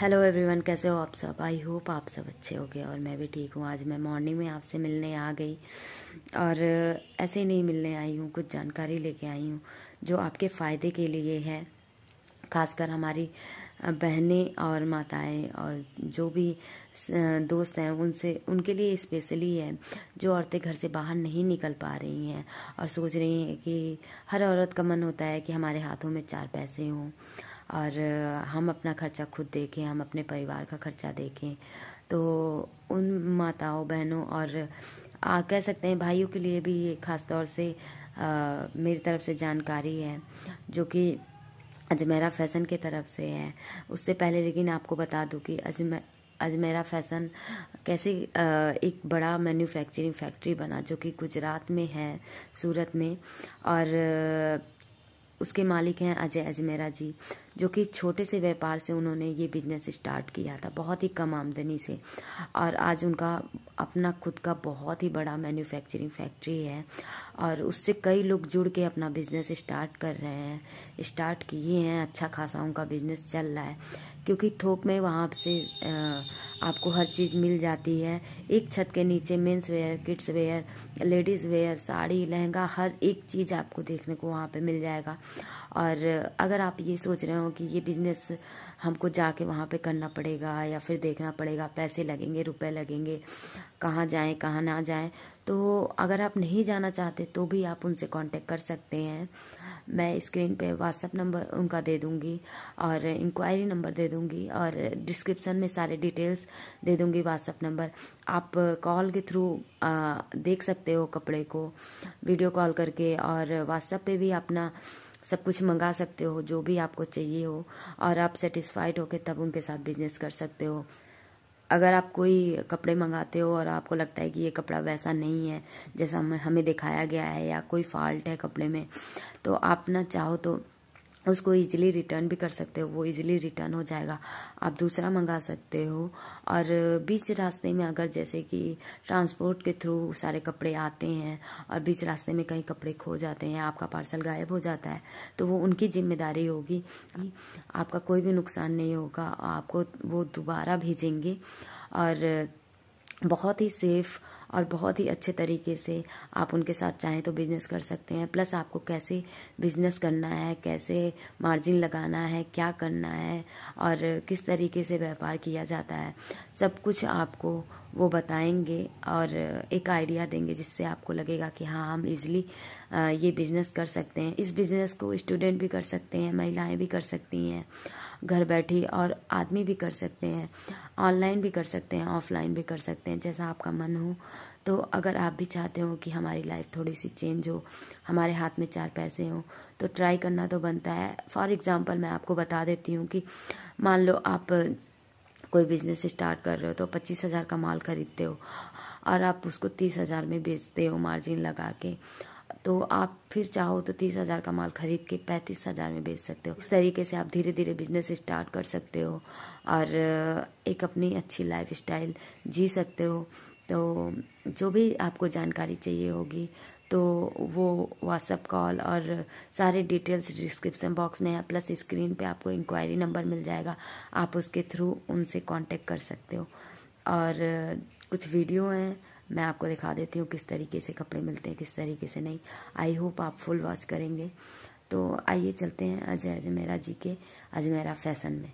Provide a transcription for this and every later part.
hello everyone कैसे हो आप सब आई होप आप सब अच्छे हो गए और मैं भी ठीक हूँ आज मैं मॉर्निंग में आपसे मिलने आ गई और ऐसे ही नहीं मिलने आई हूँ कुछ जानकारी लेके आई हूँ जो आपके फ़ायदे के लिए है खासकर हमारी बहनें और माताएं और जो भी दोस्त हैं उनसे उनके लिए स्पेशली है जो औरतें घर से बाहर नहीं निकल पा रही हैं और सोच रही हैं कि हर औरत का मन होता है कि हमारे हाथों में चार पैसे हों और हम अपना खर्चा खुद देखें हम अपने परिवार का खर्चा देखें तो उन माताओं बहनों और आ, कह सकते हैं भाइयों के लिए भी ये ख़ास तौर से आ, मेरी तरफ से जानकारी है जो कि अजमेरा फैशन के तरफ से है उससे पहले लेकिन आपको बता दूं कि अजमे अजमेरा फैशन कैसे एक बड़ा मैन्युफैक्चरिंग फैक्ट्री बना जो कि गुजरात में है सूरत में और उसके मालिक हैं अजय अजमेरा जी जो कि छोटे से व्यापार से उन्होंने ये बिजनेस स्टार्ट किया था बहुत ही कम आमदनी से और आज उनका अपना खुद का बहुत ही बड़ा मैन्युफैक्चरिंग फैक्ट्री है और उससे कई लोग जुड़ के अपना बिजनेस स्टार्ट कर रहे हैं स्टार्ट किए हैं अच्छा खासा उनका बिजनेस चल रहा है क्योंकि थोक में वहाँ से आपको हर चीज़ मिल जाती है एक छत के नीचे men's wear kids wear ladies wear sari lehenga हर एक चीज़ आपको देखने को वहाँ पे मिल जाएगा और अगर आप ये सोच रहे हो कि ये बिज़नेस हमको जाके वहाँ पे करना पड़ेगा या फिर देखना पड़ेगा पैसे लगेंगे रुपए लगेंगे कहाँ जाएं कहाँ ना जाएं तो अगर आप नहीं जाना चाहते तो भी आप उनसे कांटेक्ट कर सकते हैं मैं स्क्रीन पे व्हाट्सअप नंबर उनका दे दूँगी और इंक्वायरी नंबर दे दूँगी और डिस्क्रिप्सन में सारे डिटेल्स दे दूँगी व्हाट्सअप नंबर आप कॉल के थ्रू देख सकते हो कपड़े को वीडियो कॉल करके और व्हाट्सअप पे भी अपना सब कुछ मंगा सकते हो जो भी आपको चाहिए हो और आप सेटिस्फाइड होकर तब उनके साथ बिजनेस कर सकते हो अगर आप कोई कपड़े मंगाते हो और आपको लगता है कि ये कपड़ा वैसा नहीं है जैसा हमें दिखाया गया है या कोई फॉल्ट है कपड़े में तो आप ना चाहो तो उसको इजीली रिटर्न भी कर सकते हो वो इजीली रिटर्न हो जाएगा आप दूसरा मंगा सकते हो और बीच रास्ते में अगर जैसे कि ट्रांसपोर्ट के थ्रू सारे कपड़े आते हैं और बीच रास्ते में कहीं कपड़े खो जाते हैं आपका पार्सल गायब हो जाता है तो वो उनकी जिम्मेदारी होगी आपका कोई भी नुकसान नहीं होगा आपको वो दोबारा भेजेंगे और बहुत ही सेफ़ और बहुत ही अच्छे तरीके से आप उनके साथ चाहें तो बिज़नेस कर सकते हैं प्लस आपको कैसे बिज़नेस करना है कैसे मार्जिन लगाना है क्या करना है और किस तरीके से व्यापार किया जाता है सब कुछ आपको वो बताएंगे और एक आइडिया देंगे जिससे आपको लगेगा कि हाँ हम इजली ये बिज़नेस कर सकते हैं इस बिज़नेस को स्टूडेंट भी कर सकते हैं महिलाएं भी कर सकती हैं घर बैठी और आदमी भी कर सकते हैं ऑनलाइन भी कर सकते हैं ऑफलाइन भी कर सकते हैं जैसा आपका मन हो तो अगर आप भी चाहते हो कि हमारी लाइफ थोड़ी सी चेंज हो हमारे हाथ में चार पैसे हों तो ट्राई करना तो बनता है फॉर एग्ज़ाम्पल मैं आपको बता देती हूँ कि मान लो आप कोई बिजनेस स्टार्ट कर रहे हो तो पच्चीस हज़ार का माल खरीदते हो और आप उसको तीस हज़ार में बेचते हो मार्जिन लगा के तो आप फिर चाहो तो तीस हज़ार का माल खरीद के पैंतीस हज़ार में बेच सकते हो इस तरीके से आप धीरे धीरे बिजनेस स्टार्ट कर सकते हो और एक अपनी अच्छी लाइफ स्टाइल जी सकते हो तो जो भी आपको जानकारी चाहिए होगी तो वो व्हाट्सअप कॉल और सारे डिटेल्स डिस्क्रिप्सन बॉक्स में है प्लस स्क्रीन पे आपको इंक्वायरी नंबर मिल जाएगा आप उसके थ्रू उनसे कांटेक्ट कर सकते हो और कुछ वीडियो हैं मैं आपको दिखा देती हूँ किस तरीके से कपड़े मिलते हैं किस तरीके से नहीं आई होप आप फुल वॉच करेंगे तो आइए चलते हैं अजय अजमेरा जी के अजमेरा फैशन में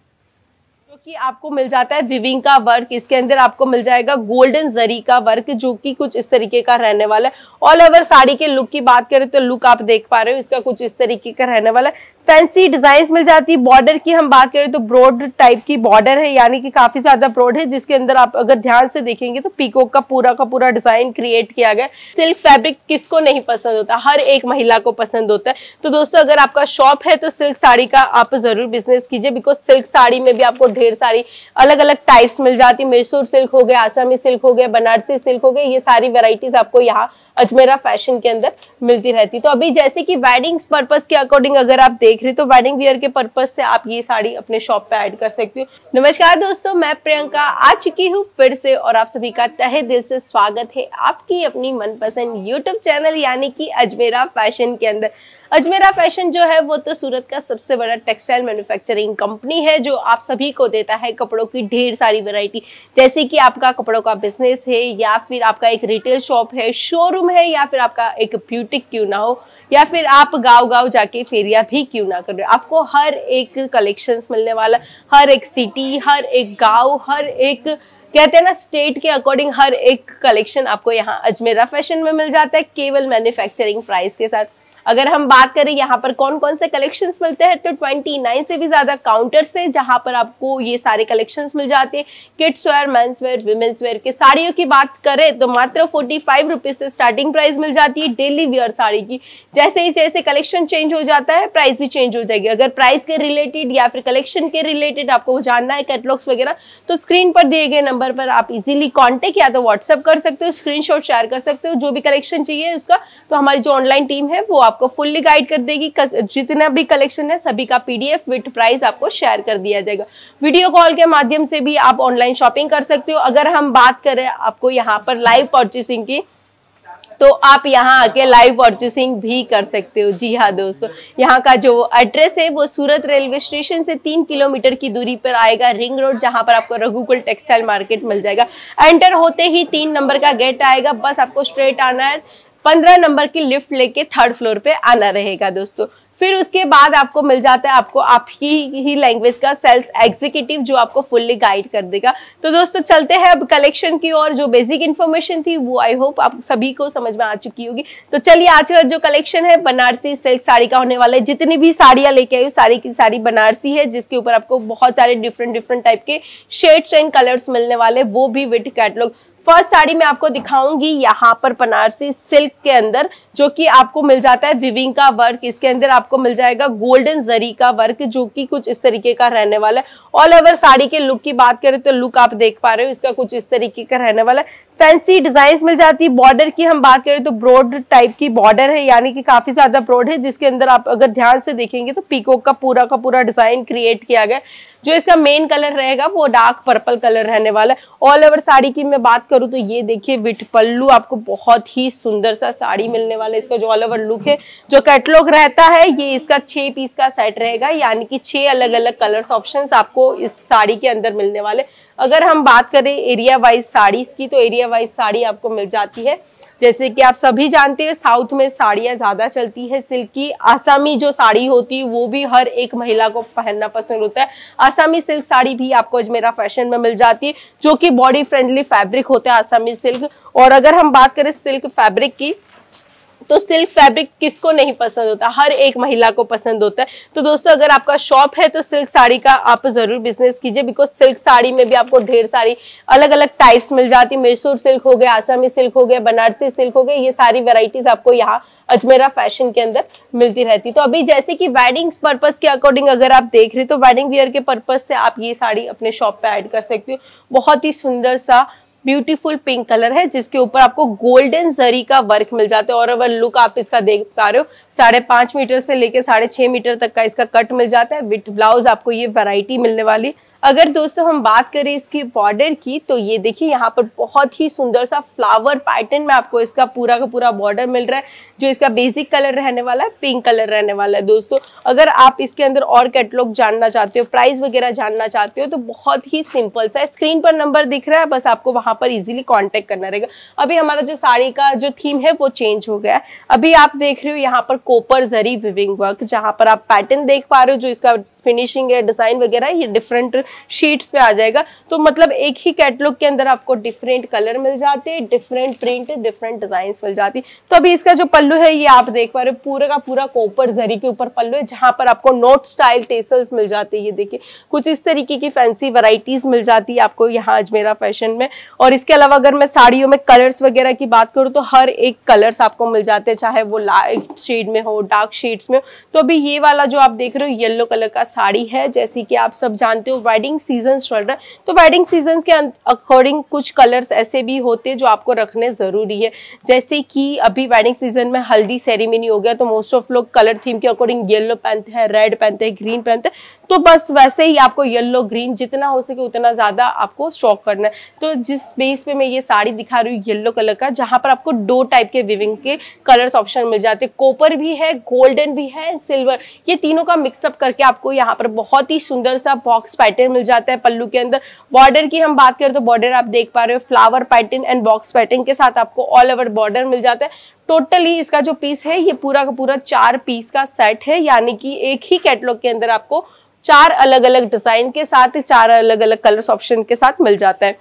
क्योंकि आपको मिल जाता है विविंग का वर्क इसके अंदर आपको मिल जाएगा गोल्डन जरी का वर्क जो कि कुछ इस तरीके का रहने वाला है ऑल ओवर साड़ी के लुक की बात करें तो लुक आप देख पा रहे हो इसका कुछ इस तरीके का रहने वाला है फैंसी डिजाइन मिल जाती है बॉर्डर की हम बात करें तो ब्रॉड टाइप की बॉर्डर है यानी कि काफी ज्यादा ब्रॉड है जिसके अंदर आप अगर ध्यान से देखेंगे तो पीको का पूरा का पूरा डिजाइन क्रिएट किया गया सिल्क फैब्रिक किसको नहीं पसंद होता हर एक महिला को पसंद होता है तो दोस्तों अगर आपका शॉप है तो सिल्क साड़ी का आप जरूर बिजनेस कीजिए बिकॉज सिल्क साड़ी में भी आपको ढेर सारी अलग अलग टाइप्स मिल जाती है मैसूर सिल्क हो गया आसामी सिल्क हो गया बनारसी सिल्क हो गया ये सारी वेराइटीज आपको यहाँ अजमेरा फैशन के अंदर मिलती रहती तो अभी जैसे कि वेडिंग पर्पज के अकॉर्डिंग अगर आप देख रहे तो वेडिंग वियर के पर्पज से आप ये साड़ी अपने शॉप पे ऐड कर सकते हो नमस्कार दोस्तों मैं प्रियंका आ चुकी हूँ फिर से और आप सभी का तहे दिल से स्वागत है आपकी अपनी मनपसंद यूट्यूब चैनल यानी कि अजमेरा फैशन के अंदर अजमेरा फैशन जो है वो तो सूरत का सबसे बड़ा टेक्सटाइल मैन्युफैक्चरिंग कंपनी है जो आप सभी को देता है कपड़ों की ढेर सारी वैरायटी जैसे कि आपका कपड़ों का बिजनेस है या फिर आपका एक रिटेल शॉप है शोरूम है या फिर आपका एक ब्यूटिक क्यों ना हो या फिर आप गांव गांव जाके फेरिया भी क्यों ना कर रहे आपको हर एक कलेक्शंस मिलने वाला हर एक सिटी हर एक गांव हर एक कहते हैं ना स्टेट के अकॉर्डिंग हर एक कलेक्शन आपको यहाँ अजमेरा फैशन में मिल जाता है केवल मैन्युफैक्चरिंग प्राइस के साथ अगर हम बात करें यहाँ पर कौन कौन से कलेक्शंस मिलते हैं तो 29 से भी ज्यादा काउंटर्स हैं जहां पर आपको ये सारे कलेक्शंस मिल जाते हैं kids wear men's wear women's wear के साड़ियों की बात करें तो मात्र फोर्टी फाइव रुपीज से स्टार्टिंग प्राइस मिल जाती है डेली वेयर साड़ी की जैसे ही जैसे कलेक्शन चेंज हो जाता है प्राइस भी चेंज हो जाएगी अगर प्राइस के रिलेटेड या फिर कलेक्शन के रिलेटेड आपको जानना है कैटलॉग्स वगैरह तो स्क्रीन पर दिए गए नंबर पर आप इजिली कॉन्टेक्ट या तो व्हाट्सअप कर सकते हो स्क्रीनशॉट शेयर कर सकते हो जो भी कलेक्शन चाहिए उसका तो हमारी जो ऑनलाइन टीम है वो आप आपको फुल्ली गाइड कर देगी जितना भी कलेक्शन है सभी का पीडीएफ विथ प्राइस आपको शेयर कर दिया जाएगा वीडियो कॉल के माध्यम से भी आप ऑनलाइन शॉपिंग कर सकते हो अगर हम बात करें आपको यहाँ पर लाइव परचेसिंग की तो आप यहां आके लाइव परचेसिंग भी कर सकते हो जी हाँ दोस्तों यहां का जो एड्रेस है वो सूरत रेलवे स्टेशन से तीन किलोमीटर की दूरी पर आएगा रिंग रोड जहां पर आपको रघुकुल टेक्सटाइल मार्केट मिल जाएगा एंटर होते ही तीन नंबर का गेट आएगा बस आपको स्ट्रेट आना है पंद्रह नंबर की लिफ्ट लेके थर्ड फ्लोर पे आना रहेगा दोस्तों फिर उसके बाद आपको मिल जाता है आपको आपकी ही लैंग्वेज का सेल्स एग्जीक्यूटिव जो आपको फुल्ली गाइड कर देगा तो दोस्तों चलते हैं अब कलेक्शन की और जो बेसिक इन्फॉर्मेशन थी वो आई होप आप सभी को समझ में आ चुकी होगी तो चलिए आज का जो कलेक्शन है बनारसी सिल्क साड़ी का होने वाला है जितनी भी साड़ियाँ लेके आई हूँ साड़ी की साड़ी बनारसी है जिसके ऊपर आपको बहुत सारे डिफरेंट डिफरेंट टाइप के शेड्स एंड कलर्स मिलने वाले वो भी विथ कैटलॉग फर्स्ट साड़ी मैं आपको दिखाऊंगी यहाँ पर बनारसी सिल्क के अंदर जो कि आपको मिल जाता है विविंग का वर्क इसके अंदर आपको मिल जाएगा गोल्डन जरी का वर्क जो कि कुछ इस तरीके का रहने वाला है ऑल ओवर साड़ी के लुक की बात करें तो लुक आप देख पा रहे हो इसका कुछ इस तरीके का रहने वाला है फैंसी डिजाइन मिल जाती है बॉर्डर की हम बात करें तो ब्रॉड टाइप की बॉर्डर है यानी कि काफी ज्यादा ब्रॉड है जिसके अंदर आप अगर ध्यान से देखेंगे तो पीको का पूरा का पूरा डिजाइन क्रिएट किया गया जो इसका मेन कलर रहेगा वो डार्क पर्पल कलर रहने वाला है ऑल ओवर साड़ी की मैं बात करूँ तो ये देखिए विट पल्लू आपको बहुत ही सुंदर सा साड़ी मिलने वाला है इसका जो ऑल ओवर लुक है जो कैटलॉग रहता है ये इसका छह पीस का सेट रहेगा यानी कि छह अलग अलग कलर ऑप्शन आपको इस साड़ी के अंदर मिलने वाले अगर हम बात करें एरिया वाइज साड़ी की तो एरिया वाइज साड़ी आपको मिल जाती है जैसे कि आप सभी जानते हैं साउथ में साड़ियाँ ज़्यादा चलती है सिल्क की आसामी जो साड़ी होती है वो भी हर एक महिला को पहनना पसंद होता है आसामी सिल्क साड़ी भी आपको अजमेरा फैशन में मिल जाती है जो कि बॉडी फ्रेंडली फैब्रिक होता है आसामी सिल्क और अगर हम बात करें सिल्क फैब्रिक की तो सिल्क फैब्रिक किसको नहीं पसंद होता हर एक महिला को पसंद होता है तो दोस्तों अगर आपका शॉप है तो सिल्क साड़ी का आप जरूर बिजनेस कीजिए बिकॉज सिल्क साड़ी में भी आपको ढेर सारी अलग अलग टाइप्स मिल जाती है मैसूर सिल्क हो गया आसामी सिल्क हो गया बनारसी सिल्क हो गया ये सारी वेराइटीज आपको यहाँ अजमेरा फैशन के अंदर मिलती रहती तो अभी जैसे कि वेडिंग पर्पज के अकॉर्डिंग अगर आप देख रहे तो वेडिंग वियर के पर्पज से आप ये साड़ी अपने शॉप पे ऐड कर सकते हो बहुत ही सुंदर सा ब्यूटीफुल पिंक कलर है जिसके ऊपर आपको गोल्डन जरी का वर्क मिल जाता है और अवर लुक आप इसका देख पा रहे हो साढ़े पांच मीटर से लेकर साढ़े छह मीटर तक का इसका कट मिल जाता है विथ ब्लाउज आपको ये वैरायटी मिलने वाली अगर दोस्तों हम बात करें इसके बॉर्डर की तो ये देखिए यहाँ पर बहुत ही सुंदर सा फ्लावर पैटर्न में आपको इसका पूरा का पूरा बॉर्डर मिल रहा है जो इसका बेसिक कलर रहने वाला है पिंक कलर रहने वाला है दोस्तों अगर आप इसके अंदर और कैटलॉग जानना चाहते हो प्राइस वगैरह जानना चाहते हो तो बहुत ही सिंपल सा स्क्रीन पर नंबर दिख रहा है बस आपको वहां पर इजिली कॉन्टेक्ट करना रहेगा अभी हमारा जो साड़ी का जो थीम है वो चेंज हो गया है अभी आप देख रहे हो यहाँ पर कोपर जरी विविंग वर्क जहाँ पर आप पैटर्न देख पा रहे हो जो इसका फिनिशिंग है डिज़ाइन वगैरह ये डिफरेंट शीट्स पे आ जाएगा तो मतलब एक ही कैटलॉग के अंदर आपको डिफरेंट कलर मिल जाते हैं डिफरेंट प्रिंट डिफरेंट डिज़ाइन मिल जाती तो अभी इसका जो पल्लू है ये आप देख पा रहे हो पूरा का पूरा कोपर जरी के ऊपर पल्लू है जहां पर आपको नोट स्टाइल टेसल्स मिल जाते हैं ये देखिए कुछ इस तरीके की फैंसी वराइटीज़ मिल जाती है आपको यहाँ अजमेरा फैशन में और इसके अलावा अगर मैं साड़ियों में कलर्स वगैरह की बात करूँ तो हर एक कलर्स आपको मिल जाते हैं चाहे वो लाइट शेड में हो डार्क शेड्स में हो तो अभी ये वाला जो आप देख रहे हो येल्लो कलर का साड़ी है जैसे कि आप सब जानते हो वेडिंग सीजन चल रहा है तो वेडिंग सीजन के अकॉर्डिंग कुछ कलर्स ऐसे भी होते हैं जो आपको रखने ज़रूरी है जैसे कि अभी वेडिंग सीजन में हल्दी सेरेमनी हो गया तो मोस्ट ऑफ लोग कलर थीम के अकॉर्डिंग येलो पहनते हैं रेड पहनते हैं ग्रीन पहनते हैं तो बस वैसे ही आपको येल्लो ग्रीन जितना हो सके उतना ज़्यादा आपको स्टॉक करना है तो जिस बेस पे मैं ये साड़ी दिखा रही हूँ येल्लो कलर का जहां पर आपको दो टाइप के विविंग के कलर्स ऑप्शन मिल जाते हैं कोपर भी है गोल्डन भी है सिल्वर ये तीनों का मिक्सअप करके आपको यहाँ पर बहुत ही सुंदर सा बॉक्स पैटर्न मिल जाता है पल्लू के अंदर बॉर्डर की हम बात करें तो बॉर्डर आप देख पा रहे हो flower pattern and box pattern के साथ आपको ऑल ओवर बॉर्डर मिल जाता है टोटली इसका जो पीस है ये पूरा का पूरा चार पीस का सेट है यानी कि एक ही कैटलॉग के अंदर आपको चार अलग अलग डिजाइन के साथ चार अलग अलग कलर्स ऑप्शन के साथ मिल जाता है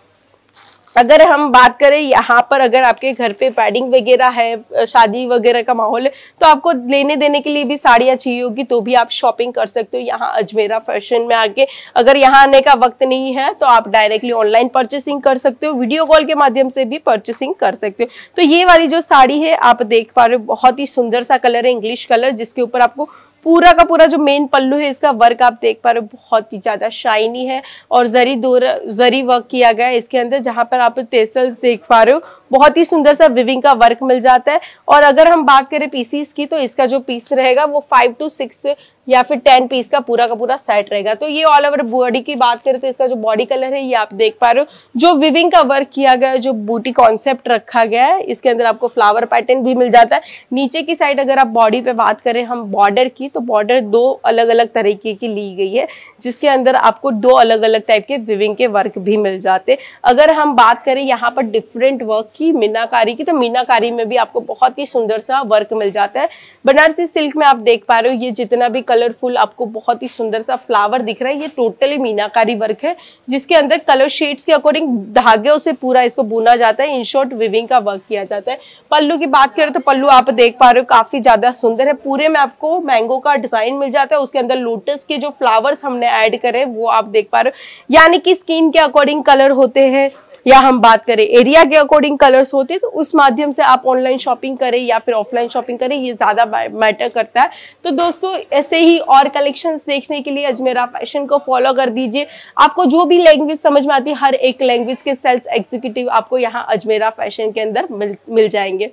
अगर हम बात करें यहाँ पर अगर आपके घर पे वेडिंग वगैरह है शादी वगैरह का माहौल है तो आपको लेने देने के लिए भी साड़ियाँ चाहिए होगी तो भी आप शॉपिंग कर सकते हो यहाँ अजमेरा फैशन में आके अगर यहाँ आने का वक्त नहीं है तो आप डायरेक्टली ऑनलाइन परचेसिंग कर सकते हो वीडियो कॉल के माध्यम से भी परचेसिंग कर सकते हो तो ये वाली जो साड़ी है आप देख पा रहे हो बहुत ही सुंदर सा कलर है इंग्लिश कलर जिसके ऊपर आपको पूरा का पूरा जो मेन पल्लू है इसका वर्क आप देख पा रहे हो बहुत ही ज़्यादा शाइनी है और जरी दो जरी वर्क किया गया है इसके अंदर जहां पर आप टेसल्स देख पा रहे हो बहुत ही सुंदर सा विविंग का वर्क मिल जाता है और अगर हम बात करें पीसीस की तो इसका जो पीस रहेगा वो फाइव टू सिक्स या फिर टेन पीस का पूरा का पूरा सेट रहेगा तो ये ऑल ओवर बॉडी की बात करें तो इसका जो बॉडी कलर है ये आप देख पा रहे हो जो विविंग का वर्क किया गया है जो बूटी कॉन्सेप्ट रखा गया है इसके अंदर आपको फ्लावर पैटर्न भी मिल जाता है नीचे की साइड अगर आप बॉडी पे बात करें हम बॉर्डर की तो बॉर्डर दो अलग अलग तरीके की ली गई है जिसके अंदर आपको दो अलग अलग टाइप के विविंग के वर्क भी मिल जाते अगर हम बात करें यहाँ पर डिफरेंट वर्क की मीनाकारी की तो मीनाकारी में भी आपको बहुत ही सुंदर सा वर्क मिल जाता है बनारसी सिल्क में आप देख पा रहे हो ये जितना भी कलरफुल आपको बहुत ही सुंदर सा फ्लावर दिख रहा है ये टोटली मीनाकारी वर्क है जिसके अंदर कलर शेड्स के अकॉर्डिंग धागे से पूरा इसको बुना जाता है इन शॉर्ट विविंग का वर्क किया जाता है पल्लू की बात करें तो पल्लू आप देख पा रहे हो काफी ज्यादा सुंदर है पूरे में आपको मैंगो का डिजाइन मिल जाता है उसके अंदर लोटस के जो फ्लावर्स हमने ऐड करे वो आप देख पा रहे हो यानी कि स्किन के अकॉर्डिंग कलर होते हैं या हम बात करें एरिया के अकॉर्डिंग कलर्स होते हैं तो उस माध्यम से आप ऑनलाइन शॉपिंग करें या फिर ऑफलाइन शॉपिंग करें ये ज़्यादा मैटर करता है तो दोस्तों ऐसे ही और कलेक्शंस देखने के लिए अजमेरा फैशन को फॉलो कर दीजिए आपको जो भी लैंग्वेज समझ में आती है हर एक लैंग्वेज के सेल्स एग्जीक्यूटिव आपको यहाँ अजमेरा फैशन के अंदर मिल मिल जाएंगे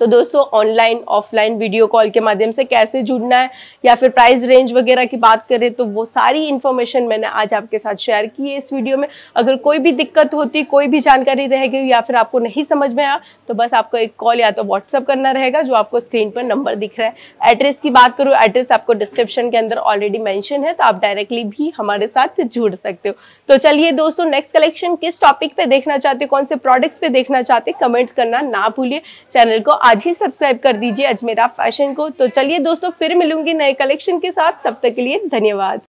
तो दोस्तों ऑनलाइन ऑफलाइन वीडियो कॉल के माध्यम से कैसे जुड़ना है या फिर प्राइस रेंज वगैरह की बात करें तो वो सारी इन्फॉर्मेशन मैंने आज आपके साथ शेयर की है इस वीडियो में अगर कोई भी दिक्कत होती कोई भी जानकारी रह गई या फिर आपको नहीं समझ में आया तो बस आपको एक कॉल या तो व्हाट्सअप करना रहेगा जो आपको स्क्रीन पर नंबर दिख रहा है एड्रेस की बात करूँ एड्रेस आपको डिस्क्रिप्शन के अंदर ऑलरेडी मैंशन है तो आप डायरेक्टली भी हमारे साथ जुड़ सकते हो तो चलिए दोस्तों नेक्स्ट कलेक्शन किस टॉपिक पे देखना चाहते हो कौन से प्रोडक्ट्स पे देखना चाहते कमेंट्स करना ना भूलिए चैनल को आज ही सब्सक्राइब कर दीजिए अजमेरा फैशन को तो चलिए दोस्तों फिर मिलूंगी नए कलेक्शन के साथ तब तक के लिए धन्यवाद